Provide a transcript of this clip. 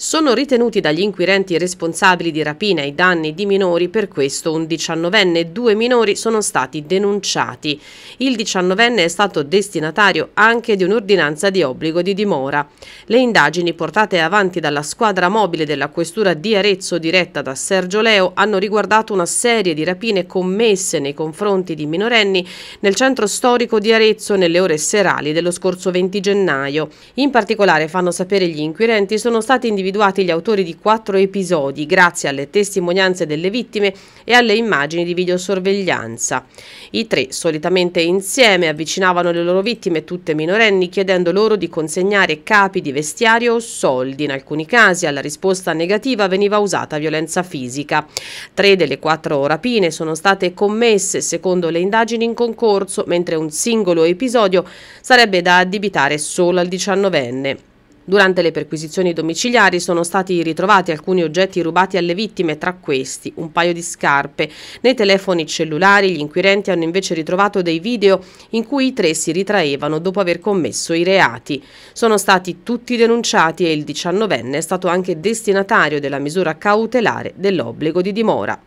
Sono ritenuti dagli inquirenti responsabili di rapina ai danni di minori, per questo un 19enne e due minori sono stati denunciati. Il 19enne è stato destinatario anche di un'ordinanza di obbligo di dimora. Le indagini portate avanti dalla squadra mobile della questura di Arezzo diretta da Sergio Leo hanno riguardato una serie di rapine commesse nei confronti di minorenni nel centro storico di Arezzo nelle ore serali dello scorso 20 gennaio. In particolare, fanno sapere gli inquirenti, sono stati individuati individuati gli autori di quattro episodi grazie alle testimonianze delle vittime e alle immagini di videosorveglianza. I tre, solitamente insieme, avvicinavano le loro vittime, tutte minorenni, chiedendo loro di consegnare capi di vestiario o soldi. In alcuni casi alla risposta negativa veniva usata violenza fisica. Tre delle quattro rapine sono state commesse secondo le indagini in concorso, mentre un singolo episodio sarebbe da addibitare solo al diciannovenne. Durante le perquisizioni domiciliari sono stati ritrovati alcuni oggetti rubati alle vittime, tra questi un paio di scarpe. Nei telefoni cellulari gli inquirenti hanno invece ritrovato dei video in cui i tre si ritraevano dopo aver commesso i reati. Sono stati tutti denunciati e il 19enne è stato anche destinatario della misura cautelare dell'obbligo di dimora.